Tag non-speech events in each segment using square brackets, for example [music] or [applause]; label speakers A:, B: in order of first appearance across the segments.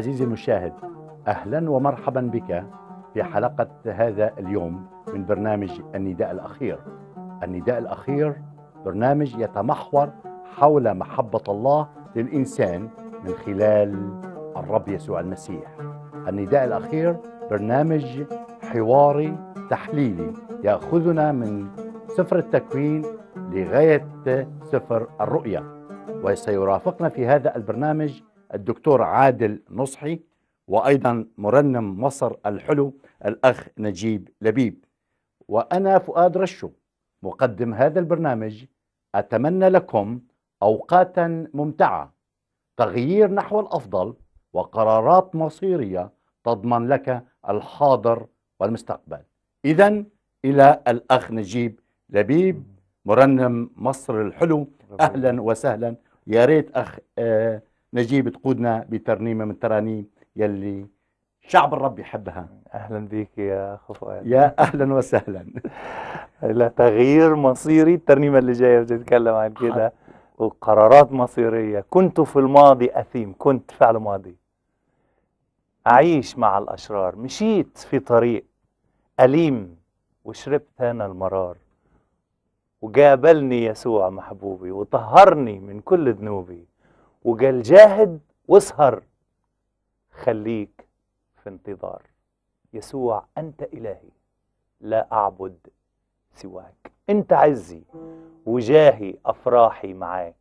A: عزيزي المشاهد أهلا ومرحبا بك في حلقة هذا اليوم من برنامج النداء الأخير النداء الأخير برنامج يتمحور حول محبة الله للإنسان من خلال الرب يسوع المسيح النداء الأخير برنامج حواري تحليلي يأخذنا من سفر التكوين لغاية سفر الرؤيا وسيرافقنا في هذا البرنامج الدكتور عادل نصحي وأيضا مرنم مصر الحلو الأخ نجيب لبيب وأنا فؤاد رشو مقدم هذا البرنامج أتمنى لكم أوقاتا ممتعة تغيير نحو الأفضل وقرارات مصيرية تضمن لك الحاضر والمستقبل إذا إلى الأخ نجيب لبيب مرنم مصر الحلو أهلا وسهلا يا ريت أخ آه نجيب تقودنا بترنيمه من ترانيم يلي
B: شعب الرب يحبها اهلا بك يا اخو فؤاد يا اهلا وسهلا [laughs] الى تغيير مصيري الترنيمه اللي جايه بتتكلم عن كده وقرارات مصيريه كنت في الماضي اثيم كنت فعل ماضي اعيش مع الاشرار مشيت في طريق اليم وشربت انا المرار وقابلني يسوع محبوبي وطهرني من كل ذنوبي وقال جاهد واسهر خليك في انتظار يسوع أنت إلهي لا أعبد سواك أنت عزي وجاهي أفراحي معاك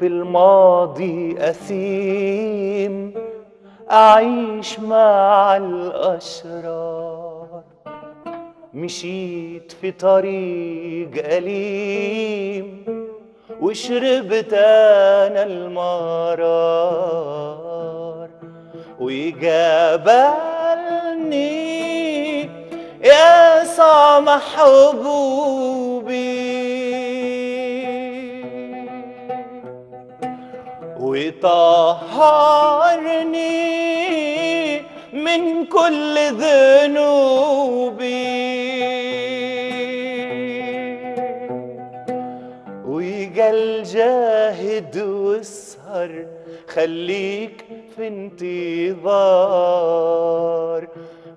B: في الماضي أثيم أعيش مع الأشرار مشيت في طريق أليم وشربت أنا المرار وجبلني
C: يا سامح حبوب طهرني من كل ذنوبي
B: ويجا الجاهد والسهر خليك في انتظار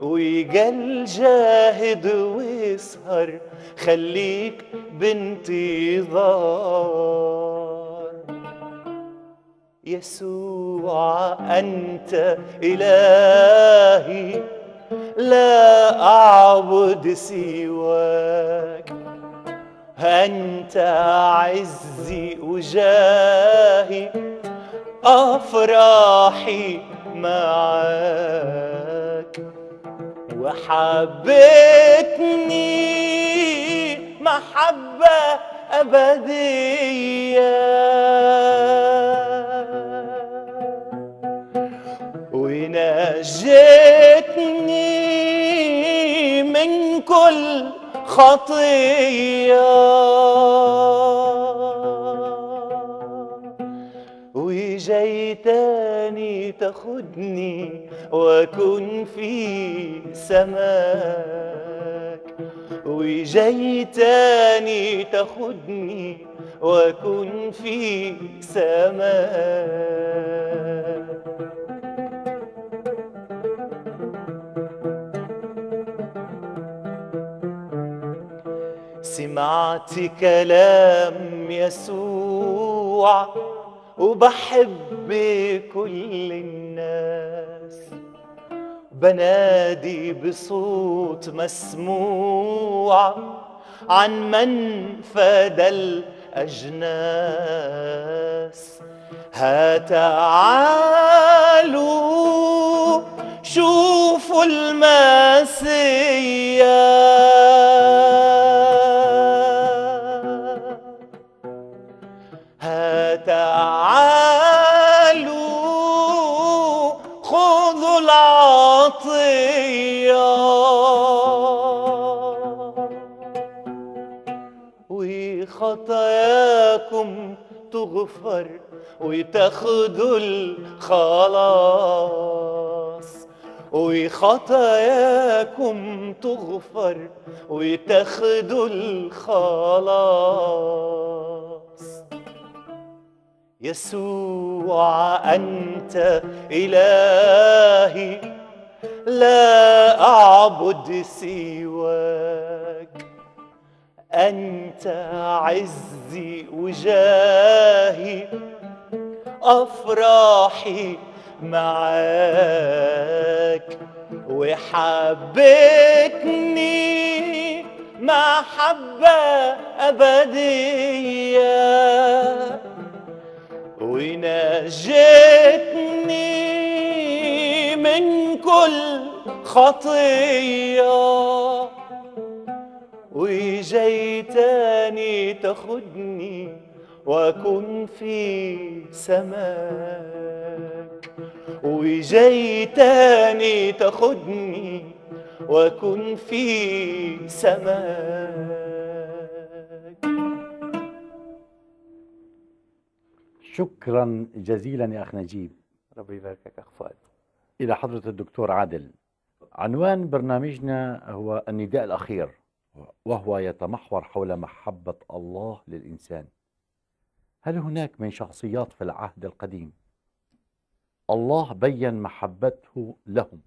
B: ويجا الجاهد واسهر خليك بانتظار يسوع أنت إلهي لا أعبد سواك أنت عزي وجاهي أفراحي
C: معك وحبتني محبة أبدية ونجتني من كل خطية
B: وجيتني تاخدني واكون في سماك وجيتني تاخدني واكون في سماك سمعت كلام يسوع وبحب كل الناس بنادي بصوت مسموع عن من فدى الأجناس تعالوا
C: شوفوا المسيح
B: خطاياكم تغفر وتاخدوا الخلاص وخطاياكم تغفر وتاخدوا الخلاص يسوع أنت إلهي لا أعبد سواك أنت عزي وجاهي أفراحي معاك
C: وحبتني محبة أبدية ونجتني من كل خطيه
B: تاني تاخدني واكون في سماك
C: تاني تاخدني واكون في سماك
A: شكرا جزيلا يا أخ نجيب ربي يباركك أخ فؤاد إلى حضرة الدكتور عادل عنوان برنامجنا هو النداء الأخير وهو يتمحور حول محبة الله للإنسان هل هناك من شخصيات في العهد القديم الله بين محبته لهم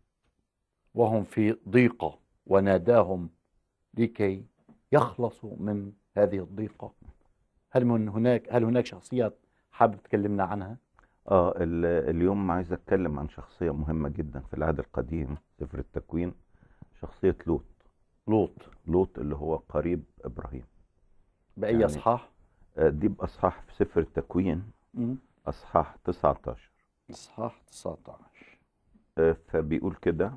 A: وهم في ضيقة وناداهم لكي يخلصوا من هذه الضيقة هل من هناك هل هناك شخصيات حابب تكلمنا عنها؟
D: اه اليوم عايز اتكلم عن شخصية مهمة جدا في العهد القديم سفر التكوين شخصية لوط لوط لوط اللي هو قريب ابراهيم باي يعني اصحاح آه، دي باصحاح في سفر التكوين مم. اصحاح 19 اصحاح 19 آه، فبيقول كده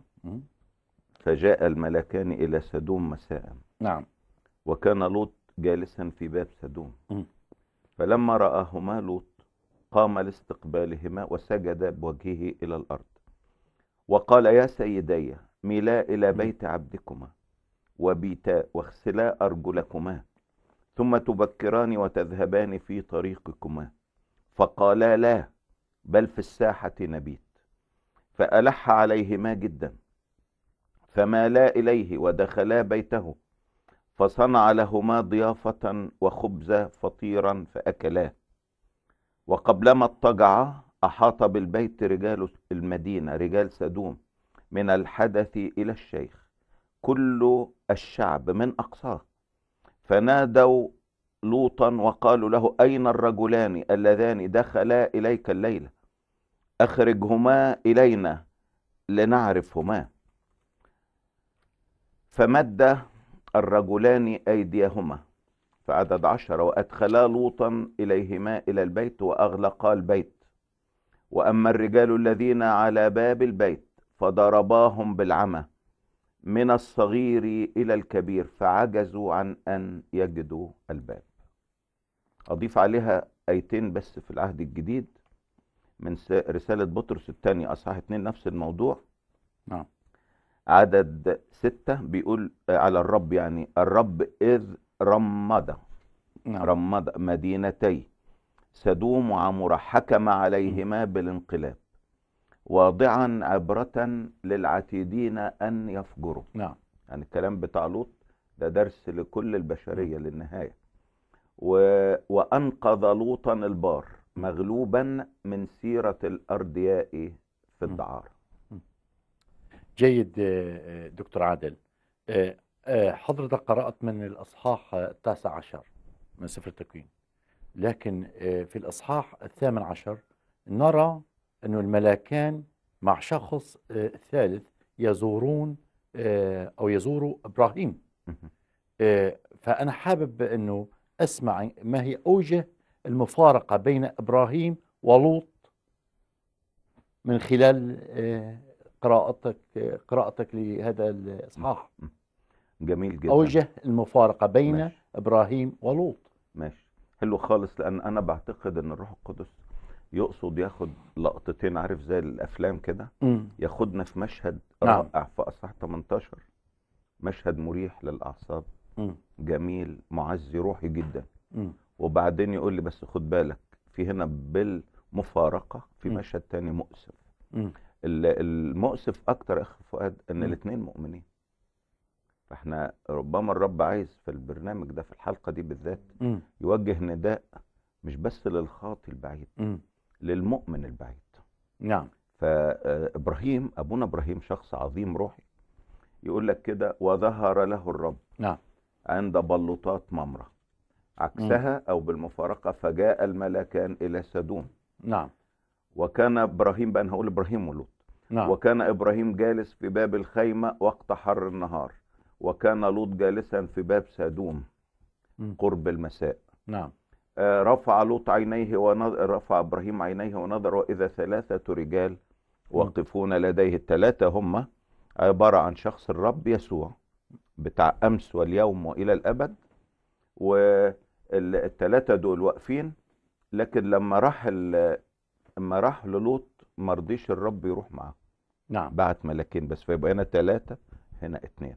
D: فجاء الملكان الى سدوم مساء نعم وكان لوط جالسا في باب سدوم فلما راهما لوط قام لاستقبالهما وسجد بوجهه الى الارض وقال يا سيدي ميلا الى بيت عبدكما وبيتا واغسلا أرجلكما ثم تبكران وتذهبان في طريقكما فقالا لا بل في الساحة نبيت فألح عليهما جدا فمالا إليه ودخلا بيته فصنع لهما ضيافة وخبز فطيرا فأكلاه وقبلما اضطجعا أحاط بالبيت رجال المدينة رجال سدوم من الحدث إلى الشيخ كل الشعب من أقصاه فنادوا لوطا وقالوا له أين الرجلان اللذان دخلا إليك الليلة أخرجهما إلينا لنعرفهما فمد الرجلان أيديهما فعدد عشر وأدخلا لوطا إليهما إلى البيت وأغلقا البيت وأما الرجال الذين على باب البيت فضرباهم بالعمى من الصغير إلى الكبير فعجزوا عن أن يجدوا الباب أضيف عليها آيتين بس في العهد الجديد من رسالة بطرس الثاني أصحاح اثنين نفس الموضوع نعم عدد ستة بيقول على الرب يعني الرب إذ رمد نعم. رمد مدينتي سدوم وعمورة حكم عليهما بالانقلاب واضعا عبرة للعتيدين أن يفجروا نعم يعني الكلام بتاع لوط ده درس لكل البشرية للنهاية و... وأنقذ لوطا البار مغلوبا من سيرة الأردياء في الدعارة جيد آه، آه، دكتور عادل
A: آه، حضرتك قرأت من الأصحاح التاسع عشر من سفر التكوين لكن في الأصحاح الثامن عشر نرى انه الملاكان مع شخص آه، ثالث يزورون آه، أو يزوروا إبراهيم آه، فأنا حابب أنه أسمع ما هي أوجه المفارقة بين إبراهيم ولوط من خلال قراءتك قراءتك لهذا الاصحاح جميل جدا اوجه
D: المفارقه بين ماشي. ابراهيم ولوط ماشي حلو خالص لان انا بعتقد ان الروح القدس يقصد ياخد لقطتين عارف زي الافلام كده ياخدنا في مشهد نعم. رائع في اصح 18 مشهد مريح للاعصاب جميل معزي روحي جدا م. وبعدين يقول لي بس خد بالك في هنا بالمفارقه في مشهد تاني مؤسف المؤسف اكتر اخ فؤاد ان الاثنين مؤمنين فاحنا ربما الرب عايز في البرنامج ده في الحلقه دي بالذات يوجه نداء مش بس للخاطي البعيد للمؤمن البعيد نعم فابراهيم ابونا ابراهيم شخص عظيم روحي يقول لك كده وظهر له الرب نعم عند بلوطات ممره عكسها او بالمفارقه فجاء الملكان الى سدوم نعم وكان ابراهيم بقى انا هقول ابراهيم ولوط نعم. وكان ابراهيم جالس في باب الخيمه وقت حر النهار وكان لوط جالسا في باب سدوم قرب المساء نعم رفع لوط عينيه ونظر رفع ابراهيم عينيه ونظر واذا ثلاثه رجال واقفون لديه الثلاثه هم عباره عن شخص الرب يسوع بتاع امس واليوم والى الابد والثلاثه دول واقفين لكن لما راح لما راح للوط ما رضيش الرب يروح معاه نعم بعت ملاكين بس فيبقى هنا ثلاثه هنا اثنين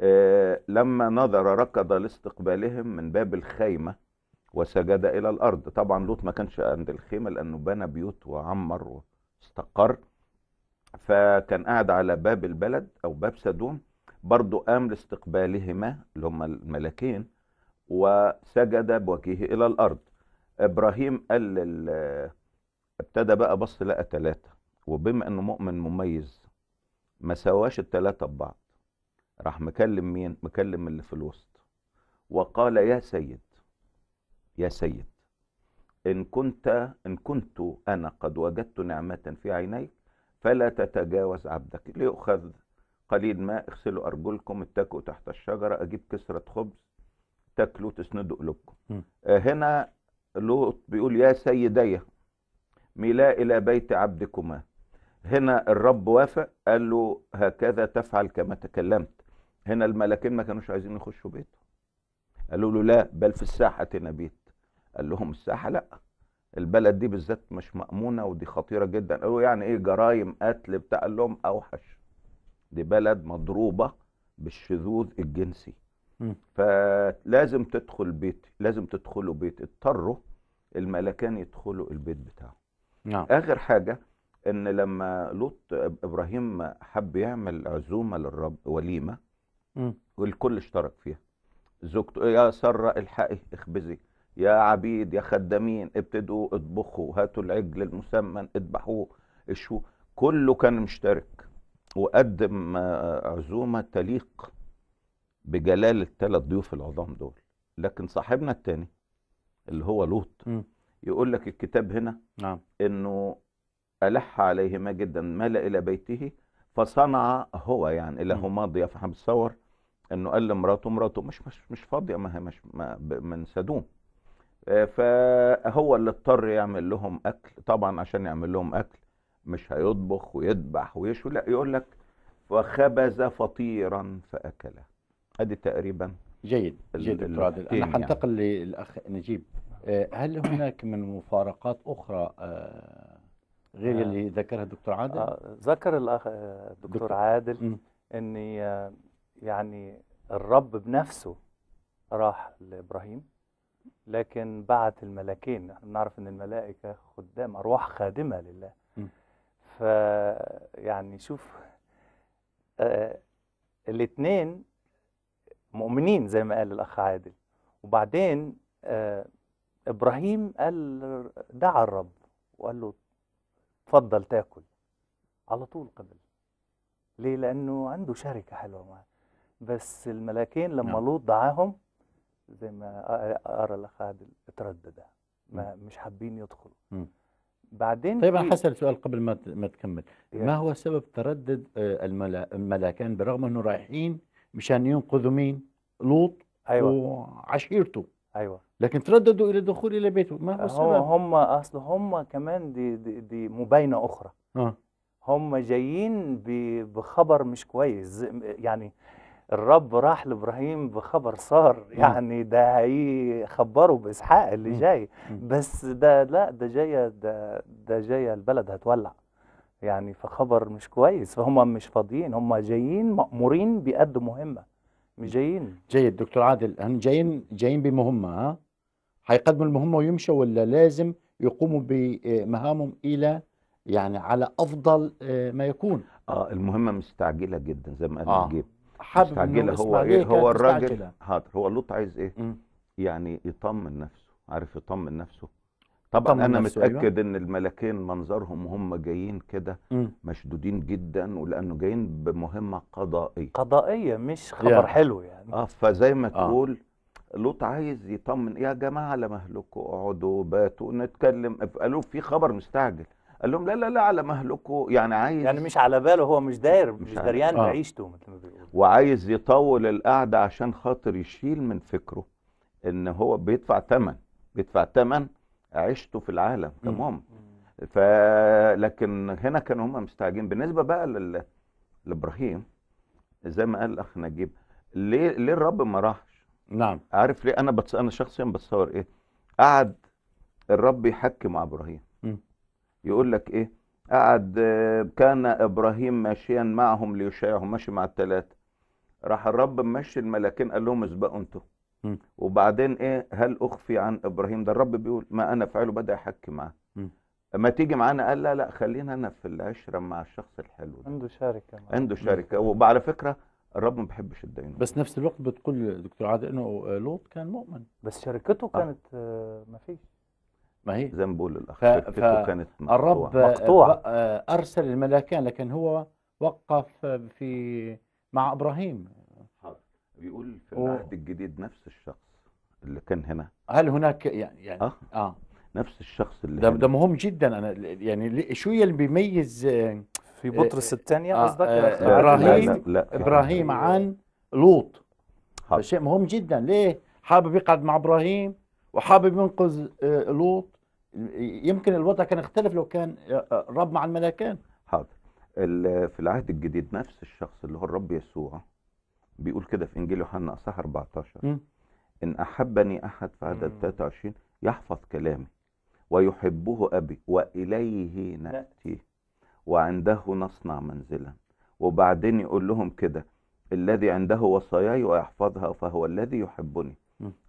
D: آه لما نظر ركض لاستقبالهم من باب الخيمه وسجد إلى الأرض طبعا لوط ما كانش عند الخيمة لأنه بنى بيوت وعمر واستقر فكان قاعد على باب البلد أو باب سدوم برضو قام لاستقبالهما اللي هما الملكين وسجد بوجهه إلى الأرض إبراهيم قال ابتدى بقى بص لقى ثلاثة وبما انه مؤمن مميز ما سواش الثلاثة ببعض راح مكلم مين مكلم اللي في الوسط وقال يا سيد يا سيد إن كنت إن كنت أنا قد وجدت نعمة في عينيك فلا تتجاوز عبدك ليؤخذ قليل ماء اغسلوا أرجلكم اتكوا تحت الشجرة أجيب كسرة خبز تاكلوا تسندوا قلوبكم آه، هنا لوط بيقول يا سيدي ملا إلى بيت عبدكما هنا الرب وافق قال له هكذا تفعل كما تكلمت هنا الملاكين ما كانوش عايزين يخشوا بيته قالوا له لا بل في الساحة نبيت قال لهم الساحه لا البلد دي بالذات مش مامونه ودي خطيره جدا قالوا يعني ايه جرايم قتل بتاع قال لهم اوحش دي بلد مضروبه بالشذوذ الجنسي م. فلازم تدخل بيتي لازم تدخلوا بيتي اضطروا الملكان يدخلوا البيت بتاعه نعم. اخر حاجه ان لما لوط ابراهيم حب يعمل عزومه للرب وليمه والكل اشترك فيها زوجته يا ساره الحقي اخبزي يا عبيد يا خدامين ابتدوا اطبخوا هاتوا العجل المسمن اذبحوه اشوه كله كان مشترك وقدم آه، عزومة تليق بجلال الثلاث ضيوف العظام دول لكن صاحبنا الثاني اللي هو لوط يقول لك الكتاب هنا نعم. انه ألح عليهما جدا مال إلى بيته فصنع هو يعني له ماضية فاحنا بنتصور انه قال لمراته مراته مش مش مش فاضيه ما هي مش ما من سدوم آه، فهو اللي اضطر يعمل لهم اكل طبعا عشان يعمل لهم اكل مش هيطبخ ويذبح ويشوي لا يقول لك وخبز فطيرا فاكله ادي تقريبا جيد جيد دكتور عادل انا هنتقل يعني. للاخ نجيب
A: آه، هل هناك من مفارقات اخرى آه، غير اللي ذكرها الدكتور عادل؟ آه
B: ذكر الاخ الدكتور عادل ان يعني
A: الرب بنفسه
B: راح لابراهيم لكن بعت الملاكين احنا بنعرف ان الملائكه خدام ارواح خادمه لله ف يعني شوف آه الاثنين مؤمنين زي ما قال الاخ عادل وبعدين آه ابراهيم قال دعا الرب وقال له اتفضل تاكل على طول قبل ليه لانه عنده شركه حلوه معاه بس الملاكين لما نعم. لوط دعاهم زي ما ارى الاخ عادل اتردد ما مش حابين
A: يدخلوا
B: بعدين طيب انا
A: حسأل سؤال قبل ما ما تكمل يعني. ما هو سبب تردد الملاكان برغم انه رايحين مشان ينقذوا مين لوط أيوة. وعشيرته ايوه لكن ترددوا الى الدخول الى بيته ما هو السبب
B: هم اصل هم كمان دي دي, دي مباينه اخرى أه. هم جايين بخبر مش كويس يعني الرب راح لابراهيم بخبر صار يعني ده هيخبره باسحاق اللي جاي بس ده لا ده جايه ده ده جايه البلد هتولع يعني فخبر مش كويس
A: فهم مش فاضيين هم جايين مامورين بيقدموا مهمه مش جايين جيد دكتور عادل هم جايين جايين بمهمه ها هيقدموا المهمه ويمشوا ولا لازم يقوموا بمهامهم الى يعني على افضل آه، ما يكون اه
D: المهمه مستعجله جدا زي ما قال آه. جيب حابب مستعجلة هو ايه هو الراجل حاضر هو اللوط عايز ايه مم. يعني يطمن نفسه عارف يطمن نفسه طبعا انا متاكد أيوة. ان الملكين منظرهم هم جايين كده مشدودين جدا ولانه جايين بمهمه قضائيه قضائيه مش خبر يعني. حلو يعني اه فزي ما آه. تقول لوط عايز يطمن يا جماعه على مهلكوا اقعدوا باتوا نتكلم قالوا في خبر مستعجل قال لهم لا لا لا على مهلكه يعني عايز يعني مش على باله هو مش داير مش, مش آه. بعيشته مثل ما بيقول وعايز يطول القعده عشان خاطر يشيل من فكره ان هو بيدفع ثمن بيدفع ثمن عيشته في العالم تمام لكن هنا كانوا هم مستعجلين بالنسبه بقى لل... لابراهيم زي ما قال الاخ نجيب ليه ليه الرب ما راحش نعم عارف ليه انا بتص... انا شخصيا بتصور ايه قعد الرب يحكي مع ابراهيم يقول لك ايه قعد كان ابراهيم ماشيا معهم ليشيعهم ماشي مع الثلاثه راح الرب ماشي الملاكين قال لهم اسبقوا انتوا وبعدين ايه هل اخفي عن ابراهيم ده الرب بيقول ما انا فعله بدا يحكي معاه ما تيجي معانا قال لا لا خلينا انا في العشره مع الشخص الحلو ده. عنده شركه عنده شركه وعلى فكره الرب ما بيحبش الدين
A: بس نفس الوقت بتقول دكتور عادل انه آه، لوط كان مؤمن بس شركته آه. كانت آه. ما فيش
D: ما هي زي ما بقول للاخ ف... كانت مقطوعة. الرب مقطوعة.
A: ارسل الملاكين لكن هو وقف في مع ابراهيم
D: بيقول في العهد الجديد نفس الشخص اللي كان هنا
A: هل هناك يعني يعني اه, آه. نفس الشخص اللي ده, ده مهم جدا انا يعني شو اللي بيميز في بطرس آه، الثانيه آه قصدك آه ابراهيم لا لا لا ابراهيم لا. أيوه. عن لوط شيء مهم جدا ليه حابب يقعد مع ابراهيم وحابب ينقذ آه، لوط يمكن الوضع كان اختلف لو كان الرب مع الملاكان
D: حاضر في العهد الجديد نفس الشخص اللي هو الرب يسوع بيقول كده في انجيل يوحنا اصحاح 14 ان احبني احد في عدد 23 يحفظ كلامي ويحبه ابي واليه ناتي وعنده نصنع منزلا وبعدين يقول لهم كده الذي عنده وصاياي ويحفظها فهو الذي يحبني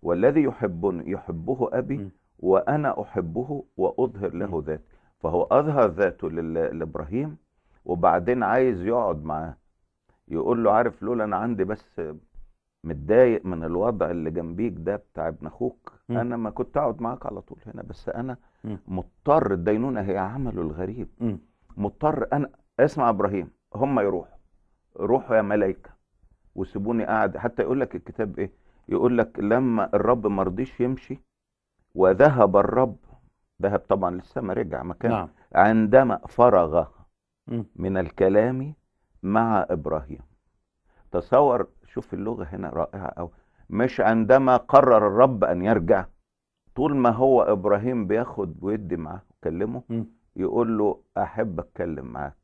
D: والذي يحبني يحبه ابي وأنا أحبه وأظهر له ذاتي فهو أظهر ذاته لإبراهيم وبعدين عايز يقعد معاه يقول له عارف لولا أنا عندي بس متضايق من الوضع اللي جنبيك ده بتاع ابن اخوك م. انا ما كنت اقعد معاك على طول هنا بس انا م. مضطر الدينونه هي عمله الغريب م. مضطر انا اسمع ابراهيم هم يروحوا روحوا يا ملائكه وسيبوني قاعد حتى يقول لك الكتاب ايه يقول لك لما الرب ما رضيش يمشي وذهب الرب ذهب طبعا لسه ما رجع مكان نعم. عندما فرغ من الكلام مع ابراهيم تصور شوف اللغه هنا رائعه قوي مش عندما قرر الرب ان يرجع طول ما هو ابراهيم بياخد ويدي معاه وكلمه يقول له احب اتكلم معاك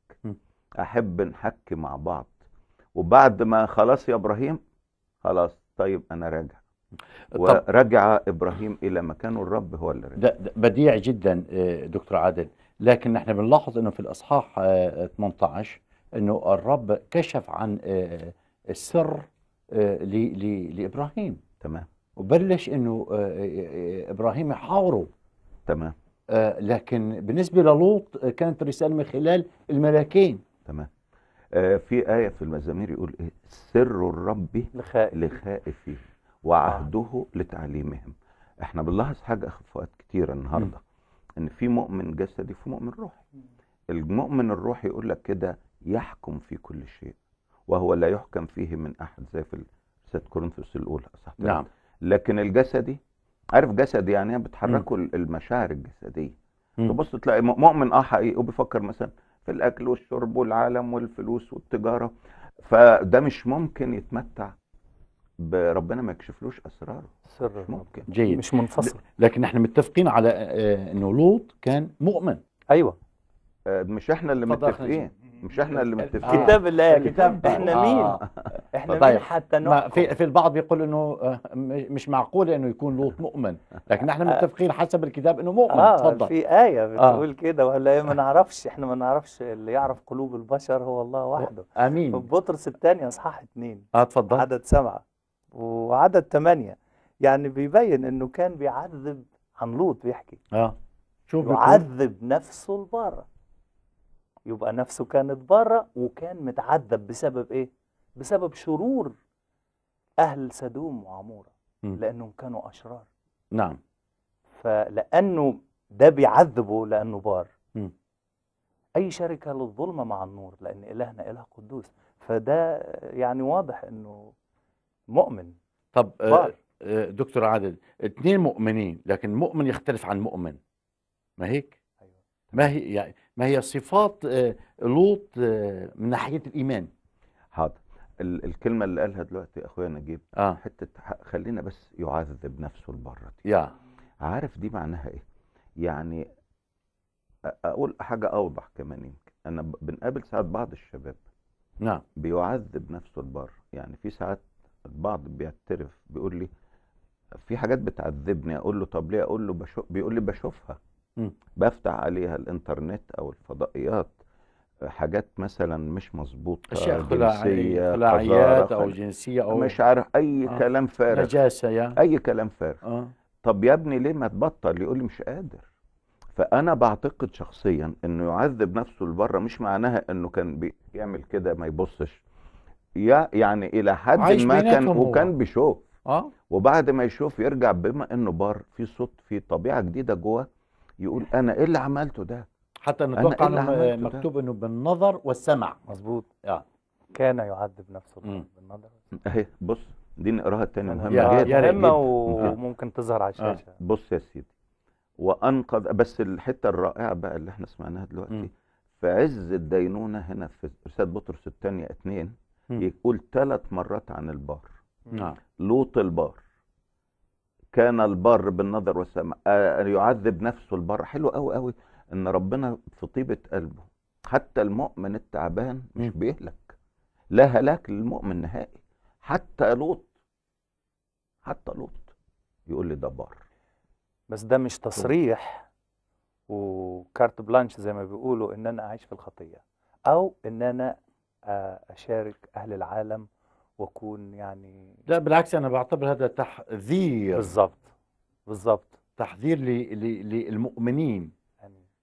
D: احب نحكي مع بعض وبعد ما خلاص يا ابراهيم خلاص طيب انا راجع ورجع ابراهيم الى مكانه الرب هو اللي رجع
A: ده, ده بديع جدا آه، دكتور عادل لكن احنا بنلاحظ انه في الاصحاح 18 آه، انه الرب كشف عن آه، السر لابراهيم تمام وبلش انه ابراهيم يحاوره تمام لكن بالنسبه للوط كانت الرساله من خلال الملاكين
D: تمام في ايه في المزامير يقول ايه سر الرب لخائفه وعهده لتعليمهم احنا بنلاحظ حاجه في وقت كتير النهارده ان في مؤمن جسدي وفي مؤمن روحي المؤمن الروحي يقول لك كده يحكم في كل شيء وهو لا يحكم فيه من احد زي في ست كورنثوس الاولى صح نعم لكن الجسدي عارف جسدي يعني إيه؟ بتحركه المشاعر الجسديه تبص تلاقي مؤمن اه حقيقي وبيفكر مثلا في الاكل والشرب والعالم والفلوس والتجاره فده مش ممكن يتمتع ربنا ما يكشفلوش اسراره سر مش ممكن
A: جيد مش منفصل لكن احنا متفقين على آه، انه لوط
D: كان مؤمن ايوه آه، مش احنا اللي متفقين مش احنا اللي آه، متفقين آه. كتاب الله يا كتاب احنا مين آه. احنا طيب. مين حتى ما في
A: في البعض بيقول انه مش معقول انه يكون لوط مؤمن لكن احنا متفقين حسب الكتاب انه مؤمن آه تفضل في
B: ايه بتقول آه. كده ولا إيه؟ ما نعرفش احنا ما نعرفش اللي يعرف قلوب البشر هو الله وحده امين في بطرس الثاني اصحاح اثنين اه اتفضل عدد سبعه وعدد ثمانية يعني بيبين انه كان بيعذب عن لوط بيحكي
A: اه شوف
B: يعذب نفسه البارة يبقى نفسه كانت بارة وكان متعذب بسبب ايه بسبب شرور اهل سدوم وعمورة م. لانهم كانوا اشرار نعم فلانه ده بيعذبه لانه بار م. اي شركة للظلمة مع النور لان الهنا اله قدوس فده يعني واضح انه مؤمن
A: طب آه، آه، دكتور عادل اثنين مؤمنين لكن مؤمن يختلف عن مؤمن ما هيك أيوة. ما هي يعني ما هي صفات آه، لوط من ناحيه
D: الايمان حاضر الكلمه اللي قالها دلوقتي اخويا نجيب آه. حته خلينا بس يعذب نفسه لبره دي يا. عارف دي معناها ايه يعني اقول حاجه اوضح كمان يمكن انا بنقابل ساعات بعض الشباب نعم بيعذب نفسه لبره يعني في ساعات البعض بيعترف بيقول لي في حاجات بتعذبني اقول له طب ليه اقول له بشوف بيقول لي بشوفها م. بفتح عليها الانترنت او الفضائيات حاجات مثلا مش مظبوطه اشياء خلاعيه خلاعيات او جنسيه او مش عارف اي آه. كلام فارغ نجاسه يعني اي كلام فارغ آه. طب يا ابني ليه ما تبطل يقول لي مش قادر فانا بعتقد شخصيا انه يعذب نفسه لبره مش معناها انه كان بيعمل كده ما يبصش يعني الى حد ما كان وكان بيشوف اه وبعد ما يشوف يرجع بما انه بار في صوت في طبيعه جديده جوه يقول انا ايه اللي عملته ده حتى نتوقع انه إيه مكتوب
A: انه بالنظر والسمع مظبوط
B: اه كان يعذب نفسه بالنظر
D: اهي بص دي نقراها تاني مهمه جدا يا رمه وممكن تظهر على آه. الشاشه آه. بص يا سيدي وانقذ بس الحته الرائعه بقى اللي احنا سمعناها دلوقتي مم. في عز الدينونه هنا في رساله بطرس الثانيه اثنين يقول ثلاث مرات عن البار نعم لوط البار كان البار بالنظر والسماء آه، آه، يعذب نفسه البار حلو قوي قوي ان ربنا في طيبه قلبه حتى المؤمن التعبان مش بيهلك لا هلاك للمؤمن نهائي حتى لوط حتى لوط يقول لي ده بار
B: بس ده مش تصريح وكارت بلانش زي ما بيقولوا ان انا اعيش في الخطيه او ان انا اشارك اهل العالم واكون يعني
A: لا بالعكس انا بعتبر هذا تحذير بالضبط بالضبط تحذير للمؤمنين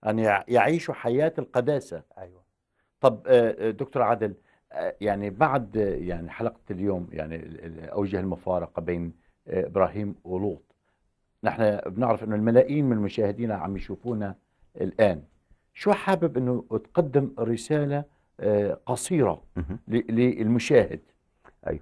A: ان يعيشوا حياه القداسه ايوه طب آه، آه، دكتور عادل آه، يعني بعد يعني حلقه اليوم يعني اوجه المفارقه بين ابراهيم ولوط نحن بنعرف انه الملايين من مشاهدينا عم يشوفونا الان شو حابب انه تقدم رساله آه، قصيرة للمشاهد أيوه.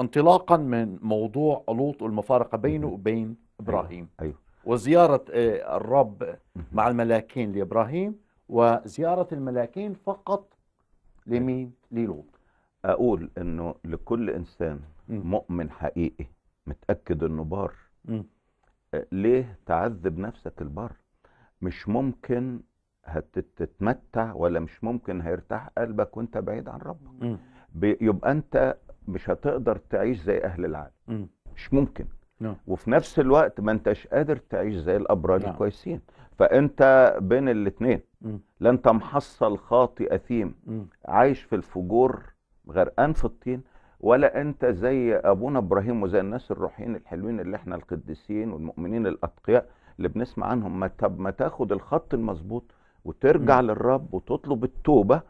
A: انطلاقا من موضوع لوط والمفارقة بينه وبين أيوه. إبراهيم أيوه. وزيارة آه، الرب
D: مع الملاكين لإبراهيم وزيارة الملاكين فقط لمين أيوه. للوط أقول أنه لكل إنسان مؤمن حقيقي متأكد أنه بار آه، ليه تعذب نفسك البر مش ممكن هتتمتع ولا مش ممكن هيرتاح قلبك وانت بعيد عن ربك يبقى انت مش هتقدر تعيش زي اهل العالم مش ممكن نعم. وفي نفس الوقت ما انتش قادر تعيش زي الابراج نعم. الكويسين فانت بين الاثنين لا انت محصل خاطي اثيم عايش في الفجور غرقان في الطين ولا انت زي ابونا ابراهيم وزي الناس الروحيين الحلوين اللي احنا القديسين والمؤمنين الاتقياء اللي بنسمع عنهم ما طب ما تاخد الخط المظبوط وترجع م. للرب وتطلب التوبه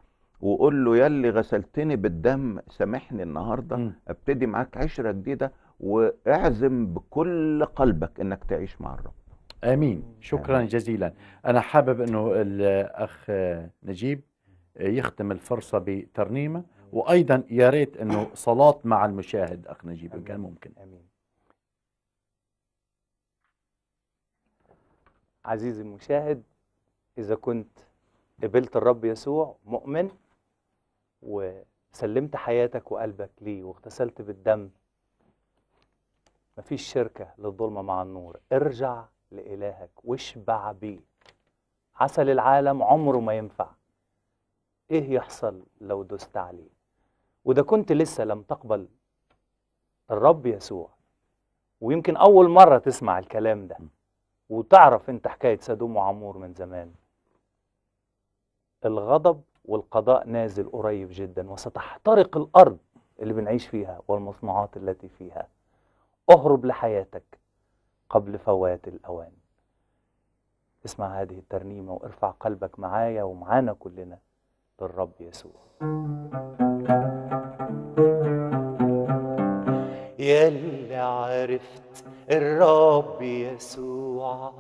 D: وقول له يلي غسلتني بالدم سامحني النهارده م. ابتدي معاك عشره جديده واعزم بكل قلبك انك تعيش مع الرب امين شكرا آمين. جزيلا
A: انا حابب انه الاخ نجيب يختم الفرصه بترنيمه وايضا يا ريت انه صلاه مع المشاهد اخ نجيب ان كان ممكن امين
B: عزيزي المشاهد إذا كنت قبلت الرب يسوع مؤمن وسلمت حياتك وقلبك ليه واغتسلت بالدم مفيش شركة للظلمة مع النور ارجع لإلهك واشبع بيه عسل العالم عمره ما ينفع ايه يحصل لو دست عليه وده كنت لسه لم تقبل الرب يسوع ويمكن اول مره تسمع الكلام ده وتعرف انت حكايه سدوم وعمور من زمان الغضب والقضاء نازل قريب جدا وستحترق الأرض اللي بنعيش فيها والمصنوعات التي فيها اهرب لحياتك قبل فوات الأوان اسمع هذه الترنيمة وارفع قلبك معايا ومعانا كلنا للرب يسوع يلي عرفت الرب يسوع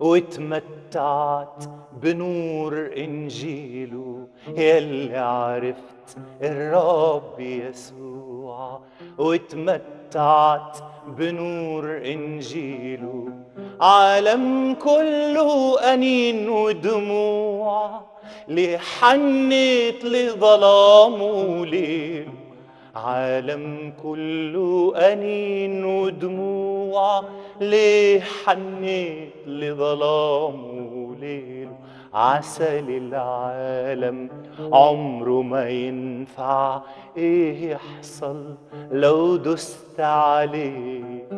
B: وتمتعت بنور إنجيله يلي عرفت الرب يسوع وتمتعت بنور إنجيله
C: عالم كله أنين
B: ودموع ليه حنت لظلام وليل عالم كله أنين ودموع ليه حنيت لظلام وليل عسل العالم عمره ما ينفع ايه يحصل لو دست عليه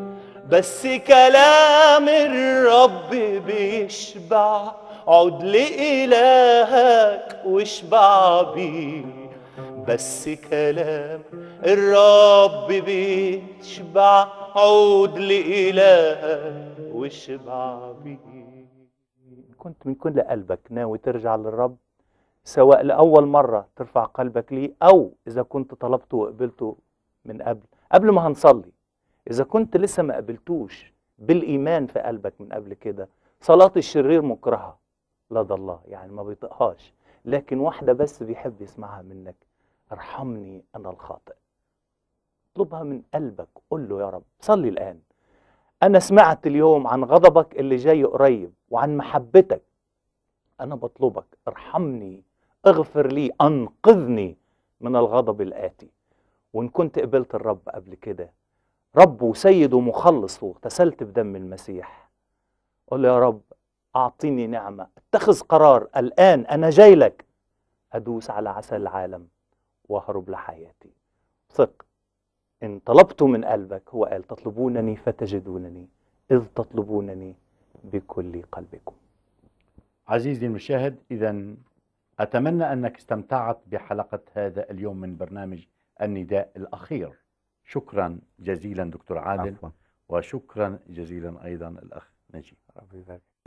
B: بس كلام الرب بيشبع عد لإلهك واشبع بيه بس كلام الرب بيشبع عود لإلهك واشبع بيه كنت من كل قلبك ناوي ترجع للرب سواء لأول مرة ترفع قلبك ليه أو إذا كنت طلبته وقبلته من قبل قبل ما هنصلي إذا كنت لسه ما قبلتوش بالإيمان في قلبك من قبل كده صلاة الشرير مكرهة لدى الله يعني ما بيطقهاش لكن واحدة بس بيحب يسمعها منك ارحمني أنا الخاطئ اطلبها من قلبك قل له يا رب صلي الآن أنا سمعت اليوم عن غضبك اللي جاي قريب وعن محبتك أنا بطلبك ارحمني اغفر لي أنقذني من الغضب الآتي وإن كنت قبلت الرب قبل كده رب وسيد ومخلص واغتسلت بدم المسيح قل يا رب أعطيني نعمة اتخذ قرار الآن أنا جاي لك أدوس على عسل العالم وأهرب لحياتي ثق إن طلبت من قلبك هو قال تطلبونني
A: فتجدونني إذ تطلبونني بكل قلبكم عزيزي المشاهد إذا أتمنى أنك استمتعت بحلقة هذا اليوم من برنامج النداء الأخير شكرا جزيلا دكتور عادل عفوا. وشكرا جزيلا أيضا الأخ نجيب